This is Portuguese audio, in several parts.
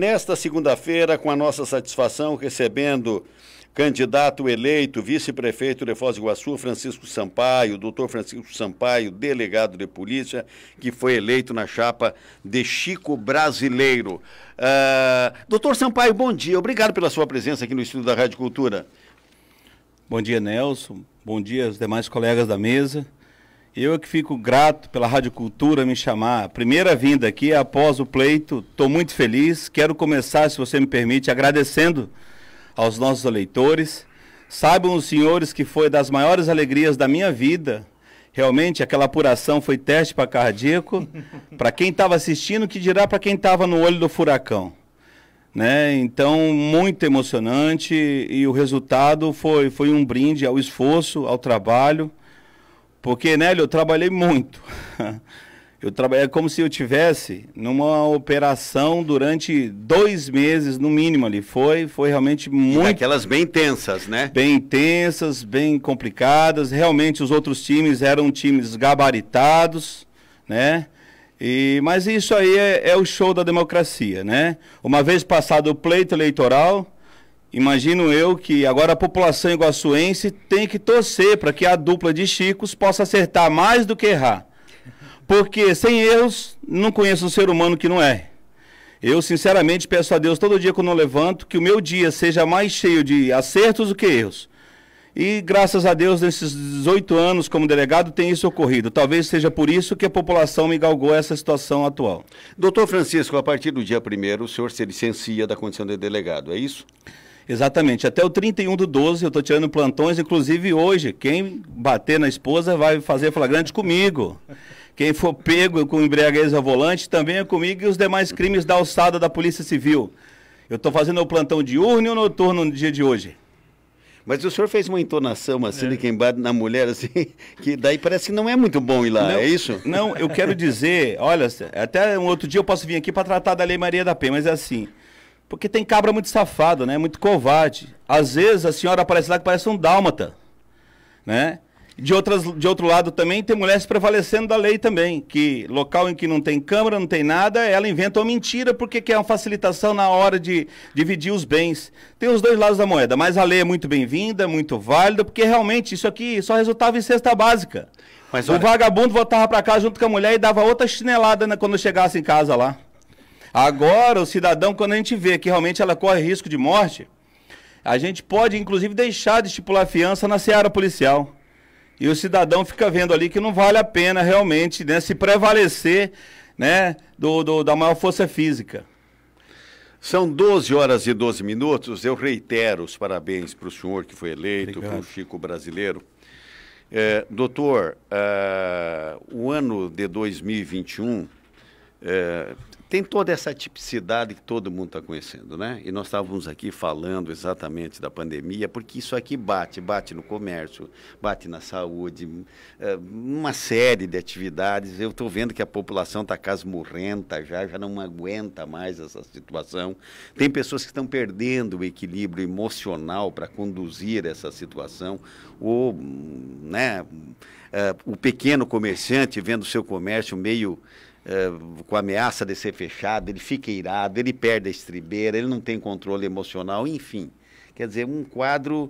Nesta segunda-feira, com a nossa satisfação, recebendo candidato eleito, vice-prefeito de Foz do Iguaçu, Francisco Sampaio, doutor Francisco Sampaio, delegado de polícia, que foi eleito na chapa de Chico Brasileiro. Uh, doutor Sampaio, bom dia. Obrigado pela sua presença aqui no estúdio da Rádio Cultura. Bom dia, Nelson. Bom dia aos demais colegas da mesa. Eu é que fico grato pela Rádio Cultura me chamar. Primeira vinda aqui após o pleito. Estou muito feliz. Quero começar, se você me permite, agradecendo aos nossos eleitores. Saibam os senhores que foi das maiores alegrias da minha vida. Realmente, aquela apuração foi teste para cardíaco. para quem estava assistindo, que dirá para quem estava no olho do furacão. Né? Então, muito emocionante e o resultado foi, foi um brinde ao esforço, ao trabalho porque, Nélio, eu trabalhei muito. Eu trabalhei é como se eu tivesse numa operação durante dois meses, no mínimo ali. Foi, foi realmente muito. aquelas bem intensas, né? Bem intensas, bem complicadas. Realmente os outros times eram times gabaritados, né? E, mas isso aí é, é o show da democracia, né? Uma vez passado o pleito eleitoral, Imagino eu que agora a população iguaçuense tem que torcer para que a dupla de Chicos possa acertar mais do que errar. Porque sem erros, não conheço um ser humano que não erre. Eu, sinceramente, peço a Deus todo dia quando eu levanto que o meu dia seja mais cheio de acertos do que erros. E graças a Deus, nesses 18 anos como delegado, tem isso ocorrido. Talvez seja por isso que a população me galgou essa situação atual. Doutor Francisco, a partir do dia 1 o senhor se licencia da condição de delegado, é isso? Exatamente. Até o 31 do 12 eu estou tirando plantões, inclusive hoje. Quem bater na esposa vai fazer flagrante comigo. Quem for pego com embriaguez ao volante também é comigo e os demais crimes da alçada da Polícia Civil. Eu estou fazendo o plantão diurno e o noturno no dia de hoje. Mas o senhor fez uma entonação assim é. de quem bate na mulher, assim, que daí parece que não é muito bom ir lá, não, é isso? Não, eu quero dizer, olha, até um outro dia eu posso vir aqui para tratar da Lei Maria da Penha, mas é assim, porque tem cabra muito safado, né? Muito covarde. Às vezes a senhora aparece lá que parece um dálmata, né? De, outras, de outro lado também tem mulheres prevalecendo da lei também, que local em que não tem câmara, não tem nada, ela inventa uma mentira porque quer uma facilitação na hora de dividir os bens. Tem os dois lados da moeda, mas a lei é muito bem-vinda, muito válida, porque realmente isso aqui só resultava em cesta básica. Mas, olha... O vagabundo voltava para casa junto com a mulher e dava outra chinelada né, quando chegasse em casa lá. Agora, o cidadão, quando a gente vê que realmente ela corre risco de morte, a gente pode, inclusive, deixar de estipular fiança na seara policial. E o cidadão fica vendo ali que não vale a pena realmente né, se prevalecer né, do, do, da maior força física. São 12 horas e 12 minutos. Eu reitero os parabéns para o senhor que foi eleito, para o Chico brasileiro. É, doutor, uh, o ano de 2021 é, tem toda essa tipicidade que todo mundo está conhecendo, né? E nós estávamos aqui falando exatamente da pandemia, porque isso aqui bate, bate no comércio, bate na saúde, eh, uma série de atividades. Eu estou vendo que a população está casmurrenta já, já não aguenta mais essa situação. Tem pessoas que estão perdendo o equilíbrio emocional para conduzir essa situação, ou, né, eh, o pequeno comerciante vendo o seu comércio meio Uh, com a ameaça de ser fechado, ele fica irado, ele perde a estribeira, ele não tem controle emocional, enfim. Quer dizer, um quadro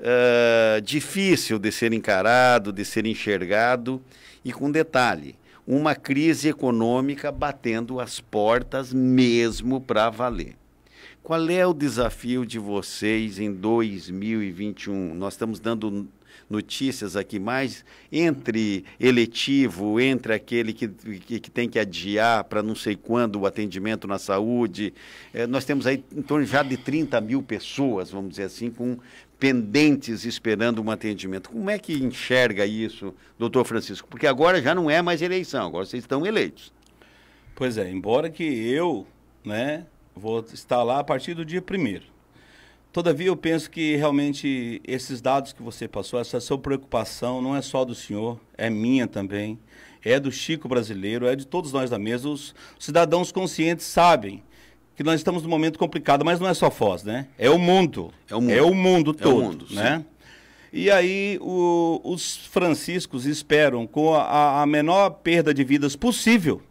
uh, difícil de ser encarado, de ser enxergado, e com detalhe, uma crise econômica batendo as portas mesmo para valer. Qual é o desafio de vocês em 2021? Nós estamos dando notícias aqui, mais entre eletivo, entre aquele que, que, que tem que adiar para não sei quando o atendimento na saúde, é, nós temos aí em torno já de 30 mil pessoas, vamos dizer assim, com pendentes esperando um atendimento. Como é que enxerga isso, doutor Francisco? Porque agora já não é mais eleição, agora vocês estão eleitos. Pois é, embora que eu, né, vou estar lá a partir do dia primeiro. Todavia, eu penso que realmente esses dados que você passou, essa sua preocupação não é só do senhor, é minha também, é do Chico brasileiro, é de todos nós da mesa. Os cidadãos conscientes sabem que nós estamos num momento complicado, mas não é só Foz, né? É o mundo. É o mundo, é o mundo todo, é o mundo, né? E aí o, os franciscos esperam com a, a menor perda de vidas possível,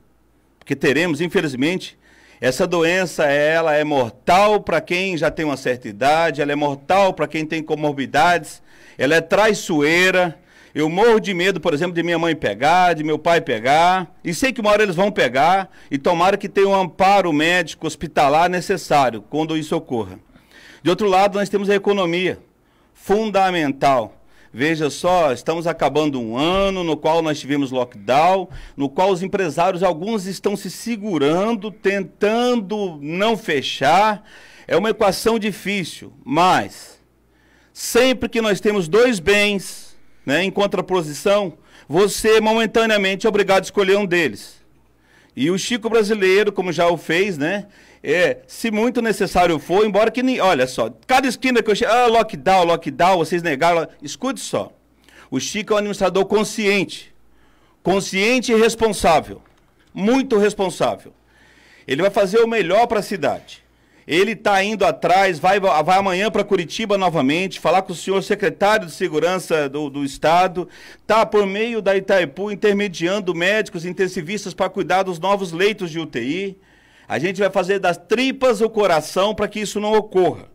porque teremos, infelizmente, essa doença, ela é mortal para quem já tem uma certa idade, ela é mortal para quem tem comorbidades, ela é traiçoeira. Eu morro de medo, por exemplo, de minha mãe pegar, de meu pai pegar, e sei que uma hora eles vão pegar, e tomara que tenha um amparo médico hospitalar necessário quando isso ocorra. De outro lado, nós temos a economia, fundamental. Veja só, estamos acabando um ano no qual nós tivemos lockdown, no qual os empresários, alguns estão se segurando, tentando não fechar. É uma equação difícil, mas sempre que nós temos dois bens né, em contraposição, você momentaneamente é obrigado a escolher um deles. E o Chico brasileiro, como já o fez, né? É, se muito necessário for, embora que nem. Olha só, cada esquina que eu chego. Ah, lockdown, lockdown, vocês negaram. Escute só. O Chico é um administrador consciente. Consciente e responsável. Muito responsável. Ele vai fazer o melhor para a cidade. Ele está indo atrás, vai, vai amanhã para Curitiba novamente, falar com o senhor secretário de Segurança do, do Estado. Está por meio da Itaipu intermediando médicos intensivistas para cuidar dos novos leitos de UTI. A gente vai fazer das tripas o coração para que isso não ocorra.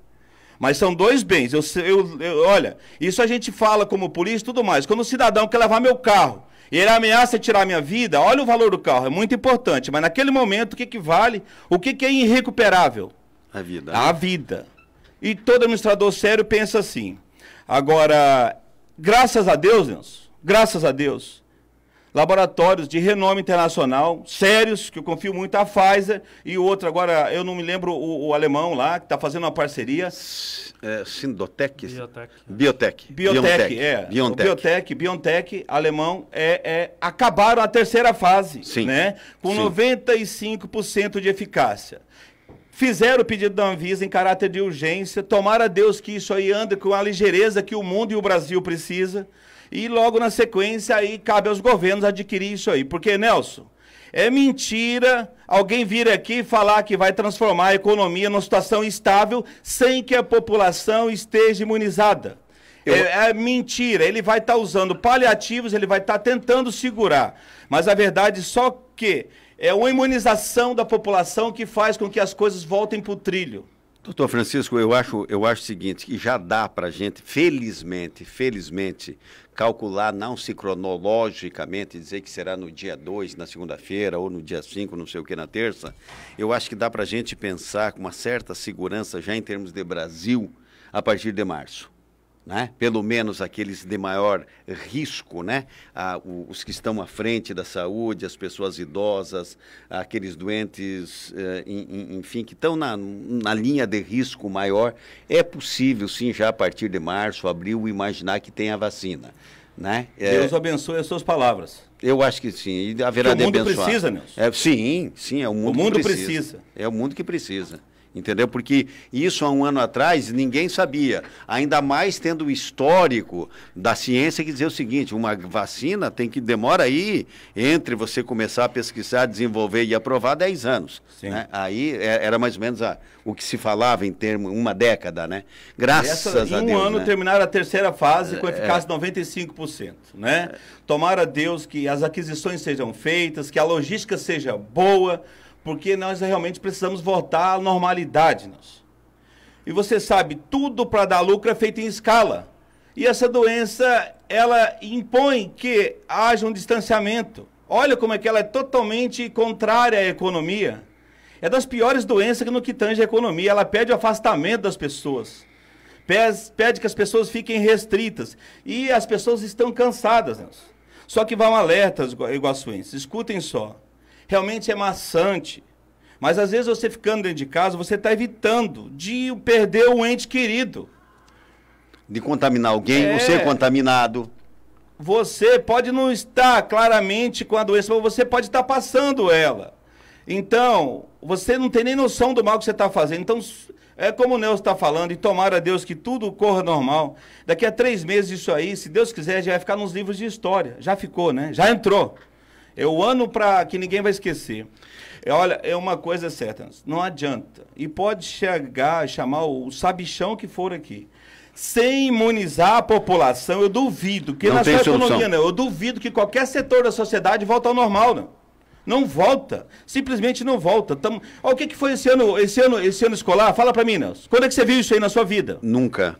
Mas são dois bens. Eu, eu, eu, olha, isso a gente fala como polícia e tudo mais. Quando o cidadão quer levar meu carro e ele ameaça tirar minha vida, olha o valor do carro, é muito importante. Mas naquele momento, o que, que vale? O que, que é irrecuperável? A vida. Né? A vida. E todo administrador sério pensa assim. Agora, graças a Deus, Nelson, graças a Deus, laboratórios de renome internacional, sérios, que eu confio muito, a Pfizer e outro, agora eu não me lembro o, o alemão lá, que está fazendo uma parceria. É, Sindotec? Biotech. Biotech. Biotech, é. Biotech. Biotech, Biotech, alemão, é, é, acabaram a terceira fase, Sim. né? Com Sim. 95% de eficácia. Fizeram o pedido da Anvisa em caráter de urgência. Tomara a Deus que isso aí anda com a ligeireza que o mundo e o Brasil precisa. E logo na sequência aí cabe aos governos adquirir isso aí. Porque, Nelson, é mentira alguém vir aqui falar que vai transformar a economia numa situação estável sem que a população esteja imunizada. Eu... É, é, mentira. Ele vai estar tá usando paliativos, ele vai estar tá tentando segurar. Mas a verdade é só que é uma imunização da população que faz com que as coisas voltem para o trilho. Doutor Francisco, eu acho, eu acho o seguinte, que já dá para a gente, felizmente, felizmente, calcular não se cronologicamente, dizer que será no dia 2, na segunda-feira, ou no dia 5, não sei o que, na terça. Eu acho que dá para a gente pensar com uma certa segurança, já em termos de Brasil, a partir de março né? pelo menos aqueles de maior risco, né? Ah, os que estão à frente da saúde, as pessoas idosas, aqueles doentes, eh, enfim, que estão na, na linha de risco maior, é possível, sim, já a partir de março, abril, imaginar que tem a vacina. Né? É, Deus é, abençoe as suas palavras. Eu acho que sim, e haverá que de abençoar. O mundo precisa, Nelson. É, sim, sim, é o mundo, o mundo que precisa. precisa. É o mundo que precisa. Entendeu? Porque isso há um ano atrás ninguém sabia. Ainda mais tendo o histórico da ciência que dizia o seguinte: uma vacina tem que demora aí entre você começar a pesquisar, desenvolver e aprovar 10 anos. Né? Aí é, era mais ou menos a, o que se falava em termos, uma década, né? Graças Essa, a Deus. Em um ano né? terminaram a terceira fase com é, é. eficácia de é, 95%. Né? Tomara a Deus que as aquisições sejam feitas, que a logística seja boa porque nós realmente precisamos voltar à normalidade. Nós. E você sabe, tudo para dar lucro é feito em escala. E essa doença, ela impõe que haja um distanciamento. Olha como é que ela é totalmente contrária à economia. É das piores doenças que no que tange a economia. Ela pede o afastamento das pessoas. Pede que as pessoas fiquem restritas. E as pessoas estão cansadas. Nelson. Só que vão alertas alerta, iguaçuenses. Escutem só realmente é maçante. Mas às vezes você ficando dentro de casa, você está evitando de perder o ente querido. De contaminar alguém, é... ou ser é. contaminado. Você pode não estar claramente com a doença, mas você pode estar passando ela. Então, você não tem nem noção do mal que você está fazendo. Então, é como o Nelson está falando, e tomara a Deus que tudo corra normal. Daqui a três meses isso aí, se Deus quiser, já vai ficar nos livros de história. Já ficou, né? Já entrou. É o ano para que ninguém vai esquecer. É, olha, é uma coisa certa, não adianta. E pode chegar, chamar o sabichão que for aqui. Sem imunizar a população, eu duvido que não na sua economia, não. Eu duvido que qualquer setor da sociedade volte ao normal, não. Não volta. Simplesmente não volta. Tamo... o que, que foi esse ano, esse ano, esse ano escolar? Fala para mim, Nelson. Quando é que você viu isso aí na sua vida? Nunca.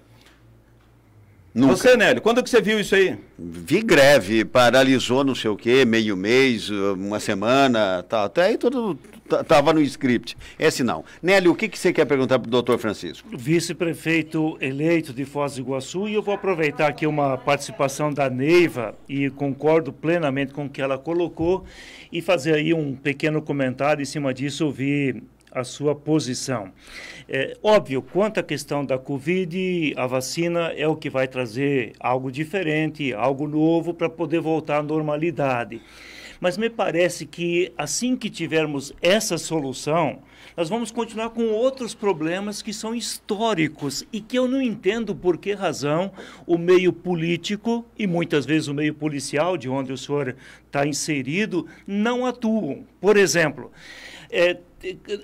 Nunca. Você, Nélio, quando que você viu isso aí? Vi greve, paralisou não sei o quê, meio mês, uma semana, tá, até aí tudo estava no script. Esse não. Nélio, o que, que você quer perguntar para o doutor Francisco? Vice-prefeito eleito de Foz do Iguaçu, e eu vou aproveitar aqui uma participação da Neiva, e concordo plenamente com o que ela colocou, e fazer aí um pequeno comentário em cima disso, ouvir a sua posição. É, óbvio, quanto à questão da Covid, a vacina é o que vai trazer algo diferente, algo novo para poder voltar à normalidade. Mas me parece que assim que tivermos essa solução, nós vamos continuar com outros problemas que são históricos e que eu não entendo por que razão o meio político e muitas vezes o meio policial, de onde o senhor está inserido, não atuam. Por exemplo, é,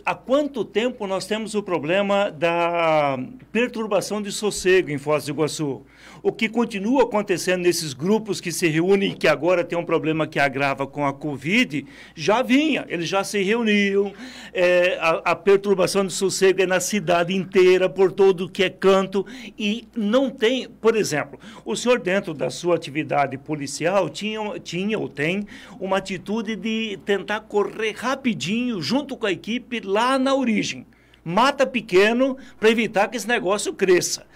há quanto tempo nós temos o problema da perturbação de sossego em Foz do Iguaçu? O que continua acontecendo nesses grupos que se reúnem e que agora tem um problema que agrava com a Covid, já vinha, eles já se reuniam, é, a, a, perturbação de sossego é na cidade inteira, por todo o que é canto, e não tem, por exemplo, o senhor dentro da sua atividade policial tinha, tinha ou tem uma atitude de tentar correr rapidinho junto com a equipe equipe lá na origem. Mata pequeno para evitar que esse negócio cresça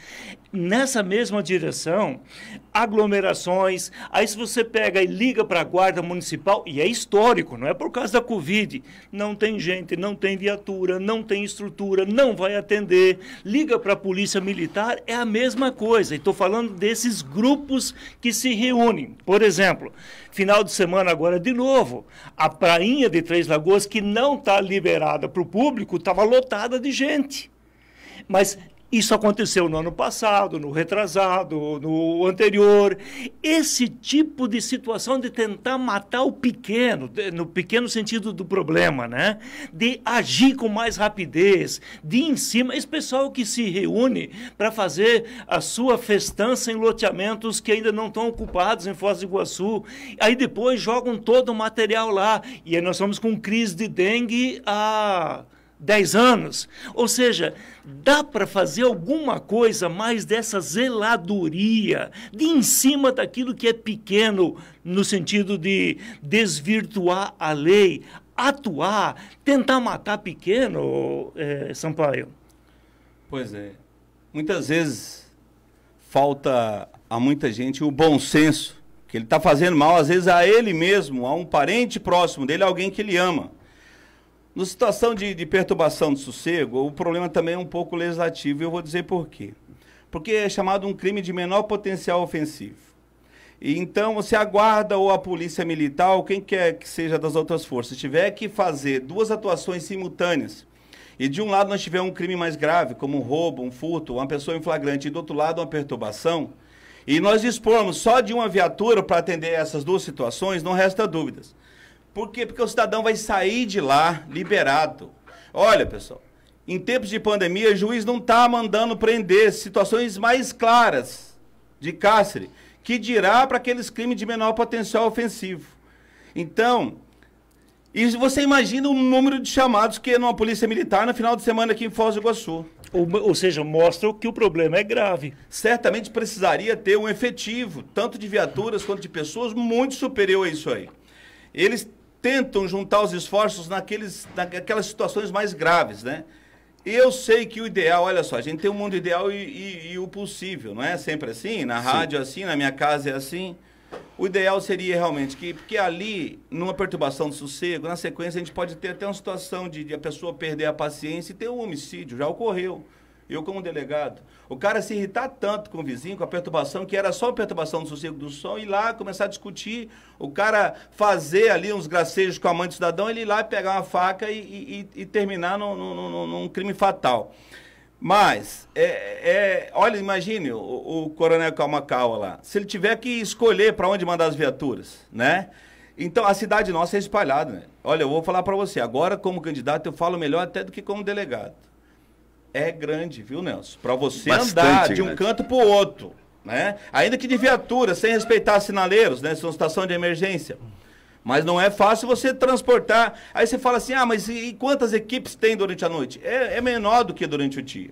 nessa mesma direção, aglomerações. Aí, se você pega e liga para a Guarda Municipal, e é histórico, não é por causa da Covid, não tem gente, não tem viatura, não tem estrutura, não vai atender. Liga para a Polícia Militar, é a mesma coisa. estou falando desses grupos que se reúnem. Por exemplo, final de semana agora de novo, a Prainha de Três Lagoas, que não está liberada para o público, estava lotada de gente. Mas isso aconteceu no ano passado, no retrasado, no anterior. Esse tipo de situação de tentar matar o pequeno, no pequeno sentido do problema, né? De agir com mais rapidez, de ir em cima. Esse pessoal que se reúne para fazer a sua festança em loteamentos que ainda não estão ocupados em Foz do Iguaçu. Aí depois jogam todo o material lá. E aí nós fomos com crise de dengue há. A 10 anos. Ou seja, dá para fazer alguma coisa mais dessa zeladoria de em cima daquilo que é pequeno, no sentido de desvirtuar a lei, atuar, tentar matar pequeno, é, Sampaio? Pois é. Muitas vezes falta a muita gente o bom senso, que ele está fazendo mal, às vezes, a ele mesmo, a um parente próximo dele, alguém que ele ama. No situação de, de perturbação de sossego, o problema também é um pouco legislativo, e eu vou dizer por quê. Porque é chamado um crime de menor potencial ofensivo. Então, você aguarda ou a polícia militar, ou quem quer que seja das outras forças, tiver que fazer duas atuações simultâneas. E de um lado nós tiver um crime mais grave, como um roubo, um furto, uma pessoa em flagrante, e do outro lado uma perturbação, e nós dispomos só de uma viatura para atender essas duas situações, não resta dúvidas. Por quê? Porque o cidadão vai sair de lá liberado. Olha, pessoal, em tempos de pandemia, o juiz não está mandando prender situações mais claras de cárcere, que dirá para aqueles crimes de menor potencial ofensivo. Então, e você imagina o número de chamados que é numa polícia militar no final de semana aqui em Foz do Iguaçu. Ou, ou, seja, mostra que o problema é grave. Certamente precisaria ter um efetivo, tanto de viaturas quanto de pessoas, muito superior a isso aí. Eles tentam juntar os esforços naqueles, naquelas situações mais graves, né? Eu sei que o ideal, olha só, a gente tem um mundo ideal e, e, e o possível, não é sempre assim? Na rádio é assim, na minha casa é assim. O ideal seria realmente que, porque ali, numa perturbação do sossego, na sequência a gente pode ter até uma situação de, de a pessoa perder a paciência e ter um homicídio, já ocorreu. Eu, como delegado, o cara se irritar tanto com o vizinho, com a perturbação, que era só uma perturbação do sossego do som, ir lá começar a discutir, o cara fazer ali uns gracejos com a mãe do cidadão, ele ir lá pegar uma faca e, e, e terminar num, num, num, crime fatal. Mas, é, é, olha, imagine o, o coronel Calmacaua lá. Se ele tiver que escolher para onde mandar as viaturas, né? Então, a cidade nossa é espalhada, né? Olha, eu vou falar para você, agora como candidato eu falo melhor até do que como delegado é grande, viu, Nelson? Para você Bastante andar de um canto para o outro, né? Ainda que de viatura, sem respeitar sinaleiros, né? São situação de emergência. Mas não é fácil você transportar. Aí você fala assim, ah, mas e quantas equipes tem durante a noite? É, é menor do que durante o dia.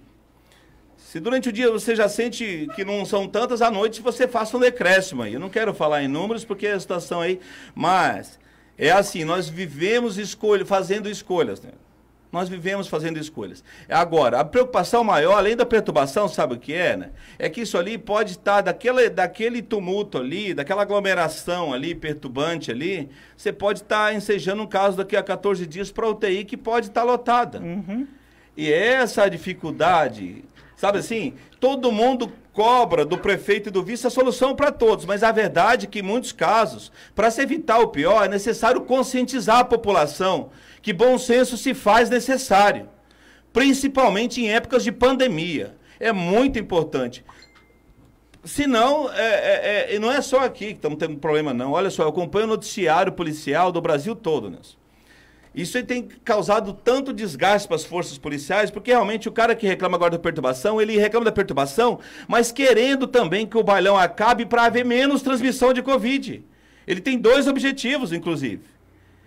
Se durante o dia você já sente que não são tantas, à noite você faça um decréscimo aí. Eu não quero falar em números porque é a situação aí, mas é assim, nós vivemos escolha, fazendo escolhas, né? Nós vivemos fazendo escolhas. Agora, a preocupação maior, além da perturbação, sabe o que é, né? É que isso ali pode estar daquele, daquele tumulto ali, daquela aglomeração ali, perturbante ali, você pode estar ensejando um caso daqui a 14 dias para UTI que pode estar lotada. Uhum. E essa dificuldade, sabe assim, todo mundo cobra do prefeito e do vice a solução para todos, mas a verdade é que em muitos casos, para se evitar o pior, é necessário conscientizar a população que bom senso se faz necessário, principalmente em épocas de pandemia. É muito importante. Senão, é, é, é, não é só aqui que estamos tendo problema, não. Olha só, eu acompanho o noticiário policial do Brasil todo, Nelson. Isso tem causado tanto desgaste para as forças policiais, porque realmente o cara que reclama agora da perturbação, ele reclama da perturbação, mas querendo também que o bailão acabe para haver menos transmissão de Covid. Ele tem dois objetivos, inclusive.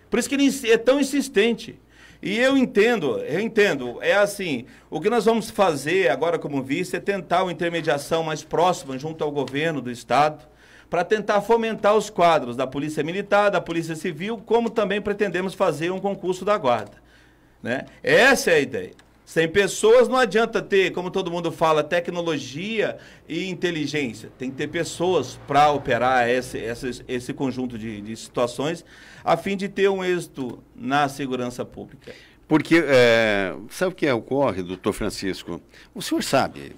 Por isso que ele é tão insistente. E eu entendo, eu entendo. É assim, o que nós vamos fazer agora como vice é tentar uma intermediação mais próxima junto ao governo do estado para tentar fomentar os quadros da Polícia Militar, da Polícia Civil, como também pretendemos fazer um concurso da Guarda. Né? Essa é a ideia. Sem pessoas não adianta ter, como todo mundo fala, tecnologia e inteligência. Tem que ter pessoas para operar esse, esse, esse conjunto de, de situações, a fim de ter um êxito na segurança pública. Porque é, sabe o que é ocorre, doutor Francisco? O senhor sabe,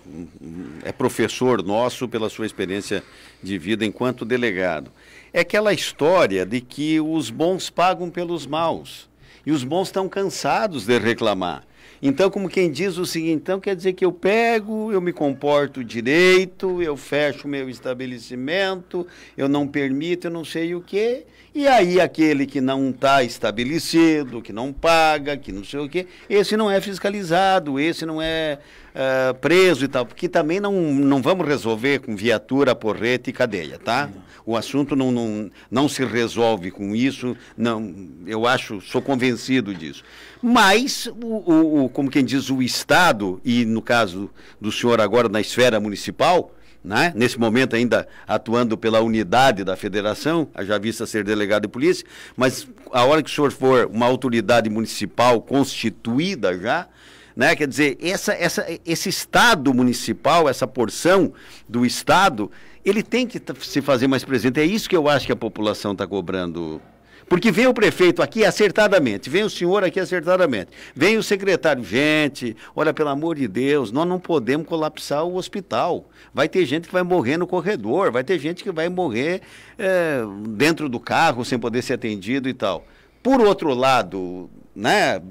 é professor nosso pela sua experiência de vida enquanto delegado. É aquela história de que os bons pagam pelos maus. E os bons estão cansados de reclamar. Então, como quem diz o seguinte, então quer dizer que eu pego, eu me comporto direito, eu fecho meu estabelecimento, eu não permito, eu não sei o quê. E aí aquele que não está estabelecido, que não paga, que não sei o quê, esse não é fiscalizado, esse não é uh, preso e tal, porque também não, não vamos resolver com viatura, porrete e cadeia, tá? O assunto não, não, não se resolve com isso, não, eu acho, sou convencido disso. Mas, o, o, o como quem diz, o Estado, e no caso do senhor agora na esfera municipal, né? nesse momento ainda atuando pela unidade da federação, já vista ser delegado de polícia, mas a hora que o senhor for uma autoridade municipal constituída já, né? Quer dizer, essa, essa, esse Estado municipal, essa porção do Estado, ele tem que se fazer mais presente. É isso que eu acho que a população está cobrando. Porque vem o prefeito aqui acertadamente, vem o senhor aqui acertadamente, vem o secretário, gente, olha, pelo amor de Deus, nós não podemos colapsar o hospital. Vai ter gente que vai morrer no corredor, vai ter gente que vai morrer é, dentro do carro sem poder ser atendido e tal. Por outro lado, né,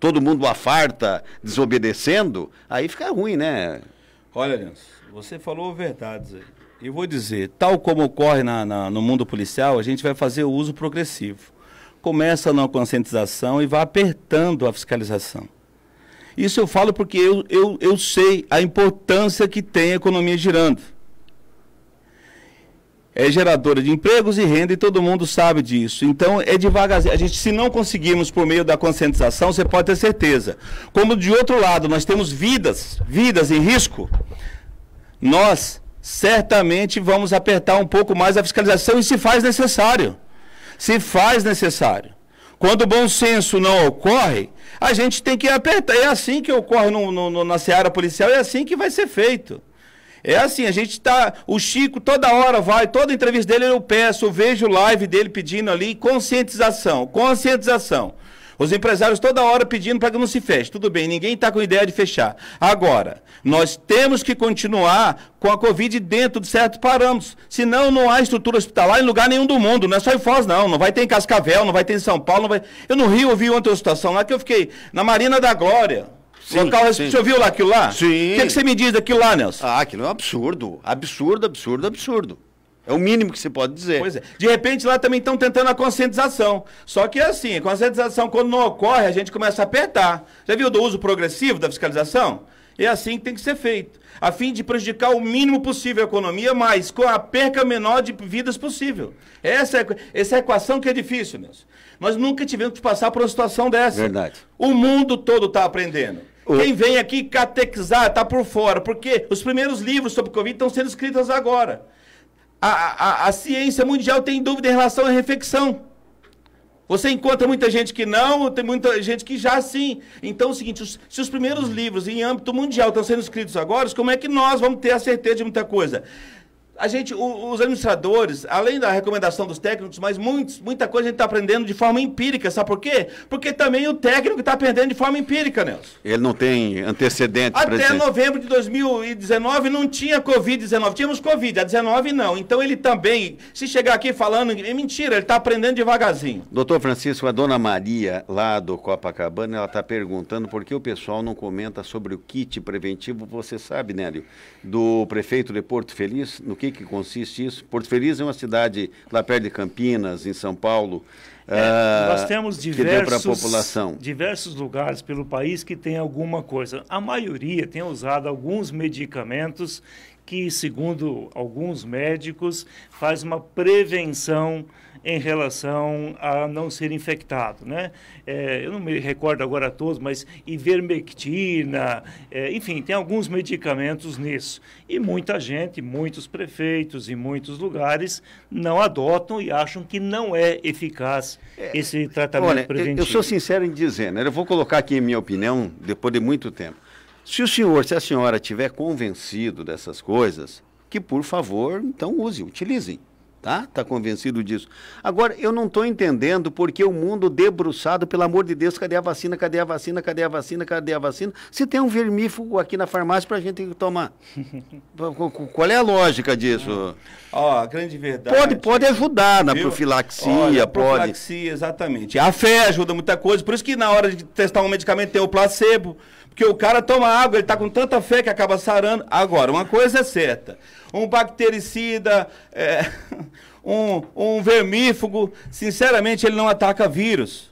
todo mundo afarta, desobedecendo, aí fica ruim, né? Olha, Lenço, você falou verdades aí. Eu vou dizer, tal como ocorre na, na, no mundo policial, a gente vai fazer o uso progressivo. Começa na conscientização e vai apertando a fiscalização. Isso eu falo porque eu, eu, eu sei a importância que tem a economia girando é geradora de empregos e renda e todo mundo sabe disso. Então, é devagarzinho. A gente, se não conseguirmos por meio da conscientização, você pode ter certeza. Como de outro lado, nós temos vidas, vidas em risco, nós certamente vamos apertar um pouco mais a fiscalização e se faz necessário. Se faz necessário. Quando o bom senso não ocorre, a gente tem que apertar. É assim que ocorre no, no, no, na seara policial, é assim que vai ser feito. É assim, a gente tá. O Chico toda hora vai, toda entrevista dele eu peço, eu vejo live dele pedindo ali conscientização, conscientização. Os empresários toda hora pedindo para que não se feche. Tudo bem, ninguém está com ideia de fechar. Agora, nós temos que continuar com a Covid dentro de certos parâmetros. Senão, não há estrutura hospitalar em lugar nenhum do mundo. Não é só em Foz, não. Não vai ter em Cascavel, não vai ter em São Paulo. Não vai... Eu no Rio ouvi ontem uma situação lá que eu fiquei na Marina da Glória. Sim, local, sim. Você ouviu lá aquilo lá? Sim. O que, que, você me diz daquilo lá, Nelson? Ah, aquilo é um absurdo. Absurdo, absurdo, absurdo. É o mínimo que você pode dizer. Pois é. De repente, lá também estão tentando a conscientização. Só que assim, a conscientização, quando não ocorre, a gente começa a apertar. Já viu do uso progressivo da fiscalização? É assim que tem que ser feito, a fim de prejudicar o mínimo possível a economia, mas com a perca menor de vidas possível. Essa, é, essa é equação que é difícil, Nelson. Nós nunca tivemos que passar por uma situação dessa. Verdade. O mundo todo está aprendendo. Quem vem aqui catequizar está por fora, porque os primeiros livros sobre Covid estão sendo escritos agora. A, a, a ciência mundial tem dúvida em relação à refecção. Você encontra muita gente que não, tem muita gente que já sim. Então é o seguinte: os, se os primeiros livros em âmbito mundial estão sendo escritos agora, como é que nós vamos ter a certeza de muita coisa? a gente, o, os administradores, além da recomendação dos técnicos, mas muitos, muita coisa a gente está aprendendo de forma empírica, sabe por quê? Porque também o técnico está aprendendo de forma empírica, Nelson. Ele não tem antecedente. Até presidente. novembro de 2019 não tinha Covid-19, tínhamos Covid, a 19 não. Então ele também, se chegar aqui falando, é mentira, ele está aprendendo devagarzinho. Doutor Francisco, a dona Maria, lá do Copacabana, ela está perguntando por que o pessoal não comenta sobre o kit preventivo, você sabe, Nélio, do prefeito de Porto Feliz, no que que, que consiste isso? Porto Feliz é uma cidade lá perto de Campinas, em São Paulo. É, nós ah, temos diversos, diversos lugares pelo país que tem alguma coisa. A maioria tem usado alguns medicamentos que, segundo alguns médicos, faz uma prevenção em relação a não ser infectado, né? É, eu não me recordo agora a todos, mas ivermectina, é, enfim, tem alguns medicamentos nisso. E muita gente, muitos prefeitos e muitos lugares não adotam e acham que não é eficaz é, esse tratamento Olha, preventivo. Eu, eu sou sincero em dizer, né? Eu vou colocar aqui a minha opinião depois de muito tempo. Se o senhor, se a senhora tiver convencido dessas coisas, que por favor, então use, utilizem. Tá? Tá convencido disso. Agora, eu não estou entendendo porque o mundo debruçado, pelo amor de Deus, cadê a vacina, cadê a vacina, cadê a vacina, cadê a vacina? Se tem um vermífugo aqui na farmácia para a gente tomar. Qual é a lógica disso? Ó, oh, a grande verdade. Pode, pode ajudar na viu? profilaxia, Olha, pode. Profilaxia, exatamente. A fé ajuda muita coisa, por isso que na hora de testar um medicamento tem o placebo. Porque o cara toma água, ele tá com tanta fé que acaba sarando. Agora, uma coisa é certa: um bactericida, é, um, um vermífugo, sinceramente, ele não ataca vírus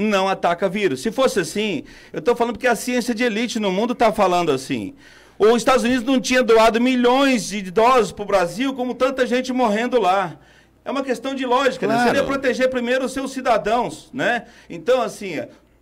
não ataca vírus. Se fosse assim, eu estou falando porque a ciência de elite no mundo está falando assim. Os Estados Unidos não tinha doado milhões de doses para o Brasil, como tanta gente morrendo lá. É uma questão de lógica, né? claro. né? Seria proteger primeiro os seus cidadãos, né? Então, assim,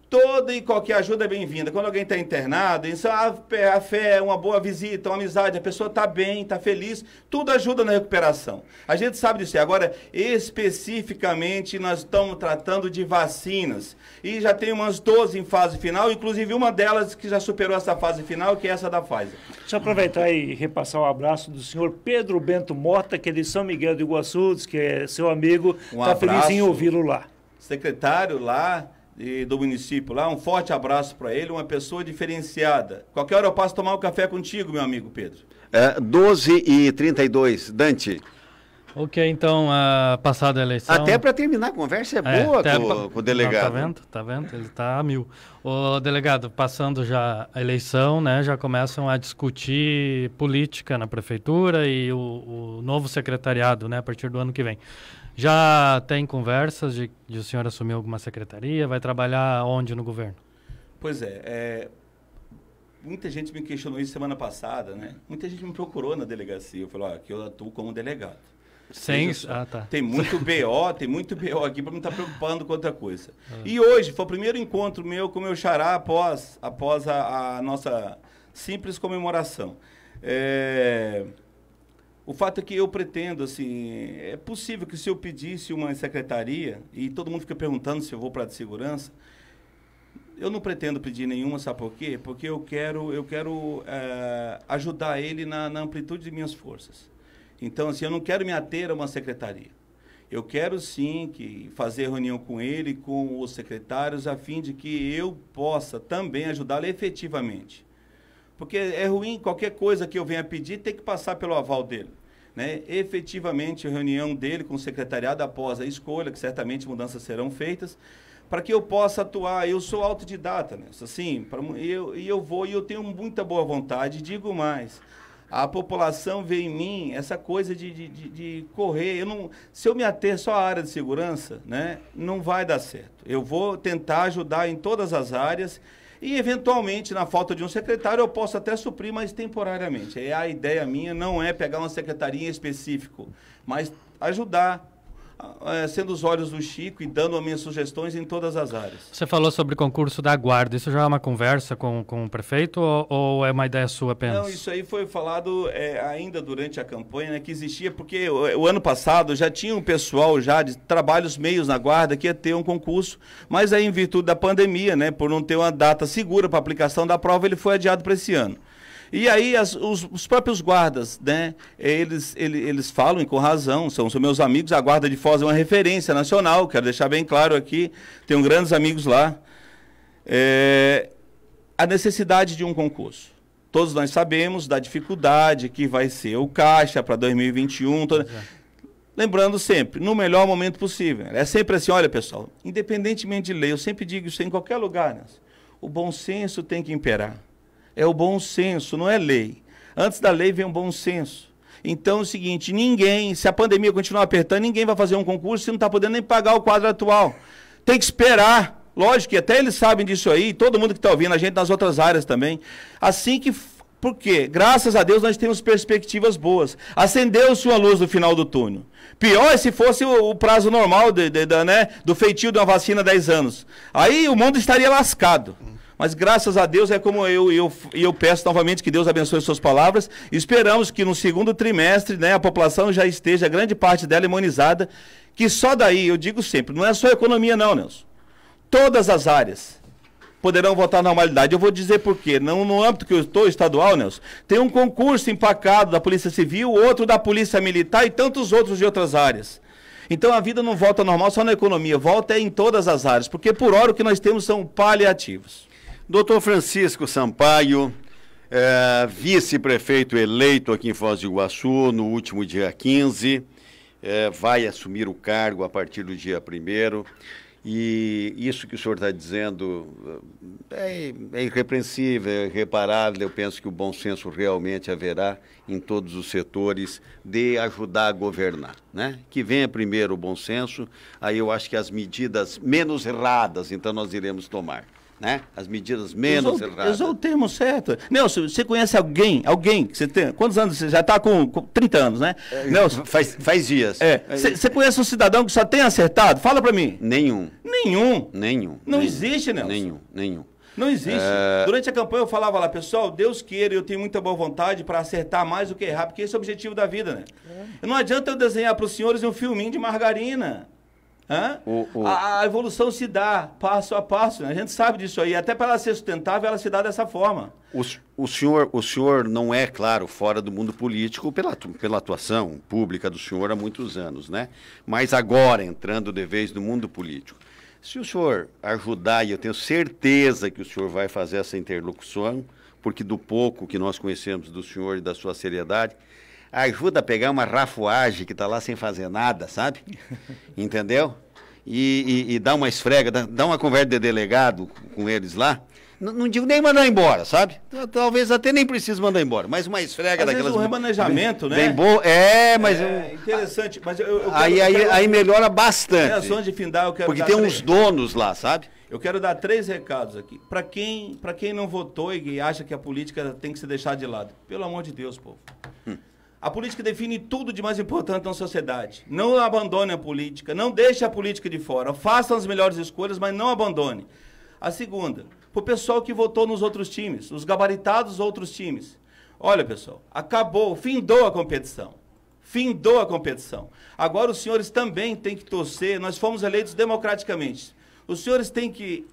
Toda e qualquer ajuda é bem-vinda. Quando alguém está internado, isso, a, ah, a fé, é uma boa visita, uma amizade, a pessoa está bem, está feliz, tudo ajuda na recuperação. A gente sabe disso. Agora, especificamente, nós estamos tratando de vacinas. E já tem umas 12 em fase final, inclusive uma delas que já superou essa fase final, que é essa da Pfizer. Deixa eu aproveitar e repassar o um abraço do senhor Pedro Bento Mota, que é de São Miguel do Iguaçu, que é seu amigo. Está um tá feliz em ouvi-lo lá. Secretário lá do município lá. Um forte abraço para ele, uma pessoa diferenciada. Qualquer hora eu passo tomar um café contigo, meu amigo Pedro. É, 12 e 32, Dante. Ok, então, uh, passada a eleição. Até para terminar a conversa é, é boa com, pra... o delegado. Não, tá vendo? Tá vendo? Ele tá a mil. O delegado, passando já a eleição, né, já começam a discutir política na prefeitura e o, o novo secretariado, né, a partir do ano que vem. Já tem conversas de, de o senhor assumir alguma secretaria? Vai trabalhar onde no governo? Pois é, é muita gente me questionou isso semana passada, né? Muita gente me procurou na delegacia. Eu falei, aqui ah, eu atuo como delegado. Sem isso. Ah, tá. Tem muito BO, tem muito BO aqui para me estar tá preocupando com outra coisa. Ah. E hoje foi o primeiro encontro meu com o meu xará após, após a, a nossa simples comemoração. É, o fato é que eu pretendo, assim, é possível que se eu pedisse uma secretaria, e todo mundo fica perguntando se eu vou para a de segurança, eu não pretendo pedir nenhuma, sabe por quê? Porque eu quero, eu quero é, ajudar ele na, na, amplitude de minhas forças. Então, assim, eu não quero me ater a uma secretaria. Eu quero sim que fazer reunião com ele, com os secretários, a fim de que eu possa também ajudá-lo efetivamente. Porque é ruim qualquer coisa que eu venha pedir tem que passar pelo aval dele. Né? Efetivamente, a reunião dele com o secretariado após a escolha, que certamente mudanças serão feitas, para que eu possa atuar. Eu sou autodidata, né? assim, pra, eu, e eu vou, e eu tenho muita boa vontade, digo mais. A população vê em mim essa coisa de, de, de, de correr. Eu não, se eu me ater só à área de segurança, né, não vai dar certo. Eu vou tentar ajudar em todas as áreas e, eventualmente, na falta de um secretário, eu posso até suprir, mas temporariamente. É a ideia minha não é pegar uma secretaria em específico, mas ajudar é, sendo os olhos do Chico e dando as minhas sugestões em todas as áreas. Você falou sobre o concurso da guarda, isso já é uma conversa com, com o prefeito ou, ou é uma ideia sua apenas? Não, isso aí foi falado é, ainda durante a campanha, né, que existia, porque o, o, ano passado já tinha um pessoal já de trabalhos meios na guarda que ia ter um concurso, mas aí em virtude da pandemia, né, por não ter uma data segura para aplicação da prova, ele foi adiado para esse ano. E aí as, os, os, próprios guardas, né? Eles, eles falam, e com razão, são, são meus amigos. A guarda de Foz é uma referência nacional, quero deixar bem claro aqui. Tenho grandes amigos lá. É, a necessidade de um concurso. Todos nós sabemos da dificuldade que vai ser o caixa para 2021. Toda... É. Lembrando sempre, no melhor momento possível. É sempre assim, olha pessoal, independentemente de lei, eu sempre digo isso em qualquer lugar, né? o bom senso tem que imperar é o bom senso, não é lei. Antes da lei vem o bom senso. Então é o seguinte, ninguém, se a pandemia continuar apertando, ninguém vai fazer um concurso se não está podendo nem pagar o quadro atual. Tem que esperar. Lógico que até eles sabem disso aí, todo mundo que está ouvindo, a gente nas outras áreas também. Assim que porque, graças a Deus, nós temos perspectivas boas. Acendeu-se uma luz no final do túnel. Pior é se fosse o, o prazo normal de, de, de, né, do feitio de uma vacina 10 anos. Aí o mundo estaria lascado. Mas graças a Deus é como eu eu, eu peço novamente que Deus abençoe suas palavras. Esperamos que no segundo trimestre né, a população já esteja, grande parte dela imunizada. Que só daí, eu digo sempre, não é só economia, não, Nelson. Todas as áreas poderão voltar à normalidade. Eu vou dizer por quê. no âmbito que eu estou, estadual, Nelson, tem um concurso empacado da Polícia Civil, outro da Polícia Militar e tantos outros de outras áreas. Então a vida não volta normal só na economia, volta é em todas as áreas, porque por hora o que nós temos são paliativos. Doutor Francisco Sampaio, é, vice-prefeito eleito aqui em Foz do Iguaçu no último dia 15, é, vai assumir o cargo a partir do dia 1 e isso que o senhor está dizendo é, é, é irrepreensível, é irreparável. Eu penso que o bom senso realmente haverá em todos os setores de ajudar a governar. Né? Que venha primeiro o bom senso, aí eu acho que as medidas menos erradas, então, nós iremos tomar né? As medidas menos erradas. Esse o termo certo. Nelson, você conhece alguém, alguém que você tem, quantos anos você já está com, com 30 anos, né? É, Nelson, faz, faz dias. É. Você conhece um cidadão que só tem acertado? Fala para mim. Nenhum. Nenhum. Nenhum. Não nenhum. existe, Nelson. Nenhum, nenhum. Não existe. É... Durante a campanha eu falava lá, pessoal, Deus queira, eu tenho muita boa vontade para acertar mais do que errar, porque esse é o objetivo da vida, né? É. Não adianta eu desenhar para os senhores um filminho de margarina. O, o... A, a, evolução se dá passo a passo, né? a gente sabe disso aí. Até para ela ser sustentável, ela se dá dessa forma. O, o, senhor, o senhor não é, claro, fora do mundo político pela, pela atuação pública do senhor há muitos anos, né? Mas agora, entrando de vez no mundo político, se o senhor ajudar, e eu tenho certeza que o senhor vai fazer essa interlocução, porque do pouco que nós conhecemos do senhor e da sua seriedade, ajuda a pegar uma rafuagem que está lá sem fazer nada, sabe? Entendeu? E, e, e, dá uma esfrega, dá, uma conversa de delegado com eles lá. Não, não digo nem mandar embora, sabe? Talvez até nem precise mandar embora, mas uma esfrega Às daquelas. Vezes um remanejamento, bem, né? Bem boa. É, mas. É, interessante. Mas eu, eu quero, aí, eu quero, aí, melhora bastante. Reações é, de findar, eu quero. Porque tem três. uns donos lá, sabe? Eu quero dar três recados aqui. Para quem, quem não votou e acha que a política tem que se deixar de lado, pelo amor de Deus, povo. A política define tudo de mais importante na sociedade. Não abandone a política, não deixe a política de fora. Façam as melhores escolhas, mas não abandone. A segunda, para o pessoal que votou nos outros times, os gabaritados outros times. Olha, pessoal, acabou, findou a competição. Findou a competição. Agora os senhores também têm que torcer, nós fomos eleitos democraticamente. Os senhores têm que,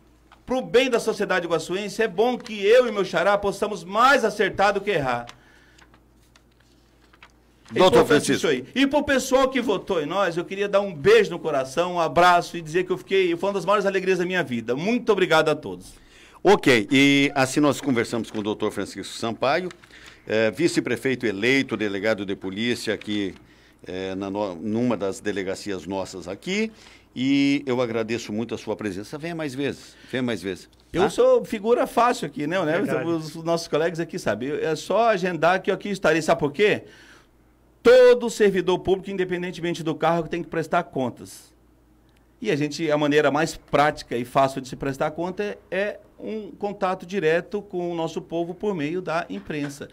para o bem da sociedade iguaçuense, é bom que eu e meu xará possamos mais acertar do que errar. Doutor Francisco. aí. E pro pessoal que votou em nós, eu queria dar um beijo no coração, um abraço e dizer que eu fiquei. Foi uma das maiores alegrias da minha vida. Muito obrigado a todos. Ok, e assim nós conversamos com o doutor Francisco Sampaio, eh, vice-prefeito eleito, delegado de polícia aqui, eh, na numa das delegacias nossas aqui, e eu agradeço muito a sua presença. Venha mais vezes, venha mais vezes. Tá? Eu ah? sou figura fácil aqui, né? né? Os, os nossos colegas aqui sabem. É só agendar que eu aqui estarei. Sabe por quê? Todo servidor público, independentemente do cargo, tem que prestar contas. E a gente, a maneira mais prática e fácil de se prestar conta é, é um contato direto com o nosso povo por meio da imprensa.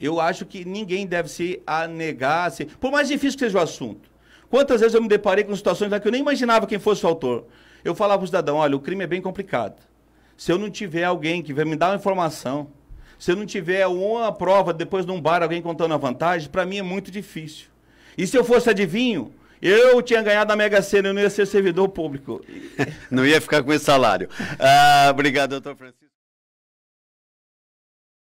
Eu acho que ninguém deve se anegar, se... por mais difícil que seja o assunto. Quantas vezes eu me deparei com situações lá que eu nem imaginava quem fosse o autor. Eu falava para o cidadão, olha, o crime é bem complicado. Se eu não tiver alguém que vai me dar uma informação, se eu não tiver uma prova depois de um bar, alguém contando a vantagem, para mim é muito difícil. E se eu fosse adivinho, eu tinha ganhado a Mega Sena, eu não ia ser servidor público. não ia ficar com esse salário. Ah, obrigado, doutor Francisco.